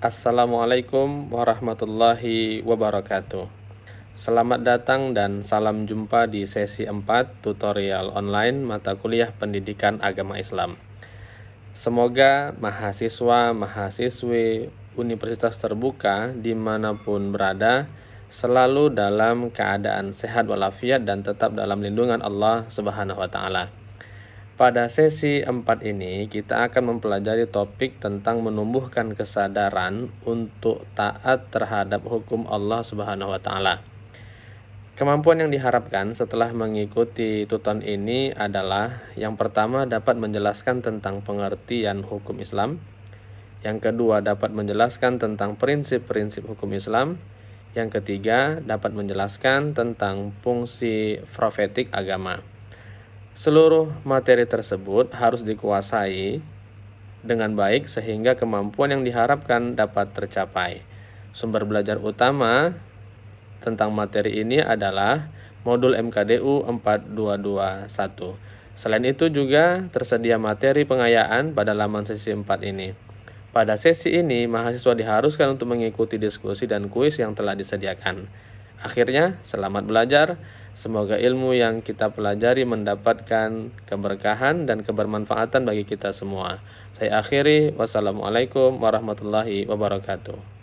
Assalamualaikum warahmatullahi wabarakatuh Selamat datang dan salam jumpa di sesi 4 tutorial online mata kuliah pendidikan agama Islam Semoga mahasiswa, mahasiswi universitas terbuka dimanapun berada Selalu dalam keadaan sehat walafiat dan tetap dalam lindungan Allah subhanahu wa ta'ala pada sesi 4 ini kita akan mempelajari topik tentang menumbuhkan kesadaran untuk taat terhadap hukum Allah Subhanahu wa taala. Kemampuan yang diharapkan setelah mengikuti tuton ini adalah yang pertama dapat menjelaskan tentang pengertian hukum Islam, yang kedua dapat menjelaskan tentang prinsip-prinsip hukum Islam, yang ketiga dapat menjelaskan tentang fungsi profetik agama. Seluruh materi tersebut harus dikuasai dengan baik sehingga kemampuan yang diharapkan dapat tercapai. Sumber belajar utama tentang materi ini adalah modul MKDU 4221. Selain itu juga tersedia materi pengayaan pada laman sesi 4 ini. Pada sesi ini, mahasiswa diharuskan untuk mengikuti diskusi dan kuis yang telah disediakan. Akhirnya, selamat belajar. Semoga ilmu yang kita pelajari mendapatkan keberkahan dan kebermanfaatan bagi kita semua. Saya akhiri, wassalamualaikum warahmatullahi wabarakatuh.